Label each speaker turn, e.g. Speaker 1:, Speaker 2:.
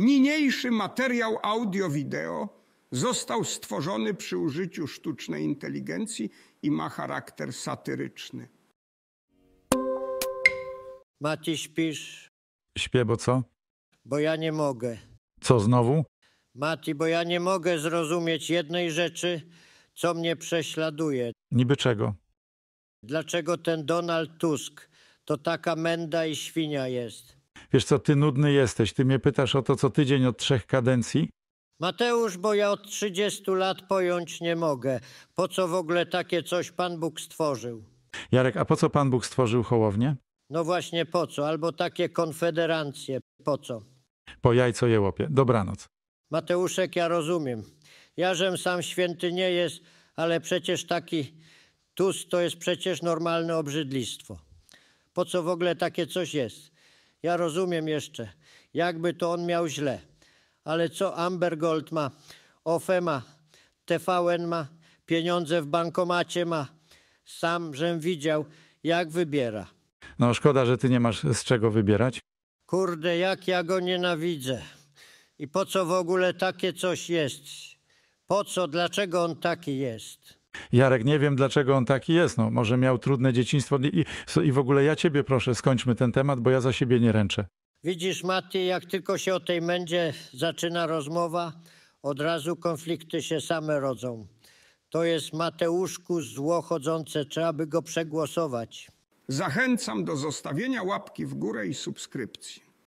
Speaker 1: Niniejszy materiał audio-wideo został stworzony przy użyciu sztucznej inteligencji i ma charakter satyryczny. Mati śpisz?
Speaker 2: Śpię, bo co?
Speaker 1: Bo ja nie mogę.
Speaker 2: Co znowu?
Speaker 1: Mati, bo ja nie mogę zrozumieć jednej rzeczy, co mnie prześladuje.
Speaker 2: Niby czego?
Speaker 1: Dlaczego ten Donald Tusk to taka menda i świnia jest?
Speaker 2: Wiesz co, ty nudny jesteś, ty mnie pytasz o to co tydzień od trzech kadencji?
Speaker 1: Mateusz, bo ja od 30 lat pojąć nie mogę. Po co w ogóle takie coś Pan Bóg stworzył?
Speaker 2: Jarek, a po co Pan Bóg stworzył chołownię?
Speaker 1: No właśnie po co? Albo takie konfederancje. Po co?
Speaker 2: Po jajco je łopie. Dobranoc.
Speaker 1: Mateuszek, ja rozumiem. Jarzem sam święty nie jest, ale przecież taki tuz to jest przecież normalne obrzydlistwo. Po co w ogóle takie coś jest? Ja rozumiem jeszcze, jakby to on miał źle. Ale co Amber Gold ma? OFE ma, TVN ma, pieniądze w bankomacie ma. Sam, żem widział, jak wybiera.
Speaker 2: No szkoda, że ty nie masz z czego wybierać.
Speaker 1: Kurde, jak ja go nienawidzę. I po co w ogóle takie coś jest? Po co, dlaczego on taki jest?
Speaker 2: Jarek, nie wiem dlaczego on taki jest. No, może miał trudne dzieciństwo i, i w ogóle ja ciebie proszę, skończmy ten temat, bo ja za siebie nie ręczę.
Speaker 1: Widzisz, Maty, jak tylko się o tej mędzie zaczyna rozmowa, od razu konflikty się same rodzą. To jest Mateuszku zło chodzące, trzeba by go przegłosować. Zachęcam do zostawienia łapki w górę i subskrypcji.